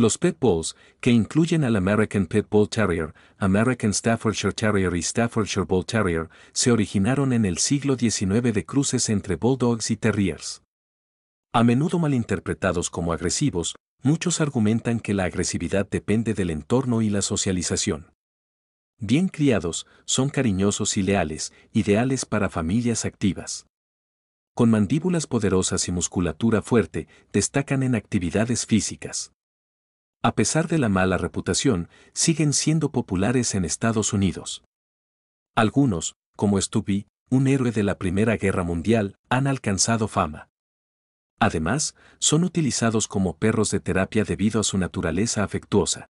Los Pit Bulls, que incluyen al American Pit Bull Terrier, American Staffordshire Terrier y Staffordshire Bull Terrier, se originaron en el siglo XIX de cruces entre Bulldogs y Terriers. A menudo malinterpretados como agresivos, muchos argumentan que la agresividad depende del entorno y la socialización. Bien criados, son cariñosos y leales, ideales para familias activas. Con mandíbulas poderosas y musculatura fuerte, destacan en actividades físicas. A pesar de la mala reputación, siguen siendo populares en Estados Unidos. Algunos, como Stupi, un héroe de la Primera Guerra Mundial, han alcanzado fama. Además, son utilizados como perros de terapia debido a su naturaleza afectuosa.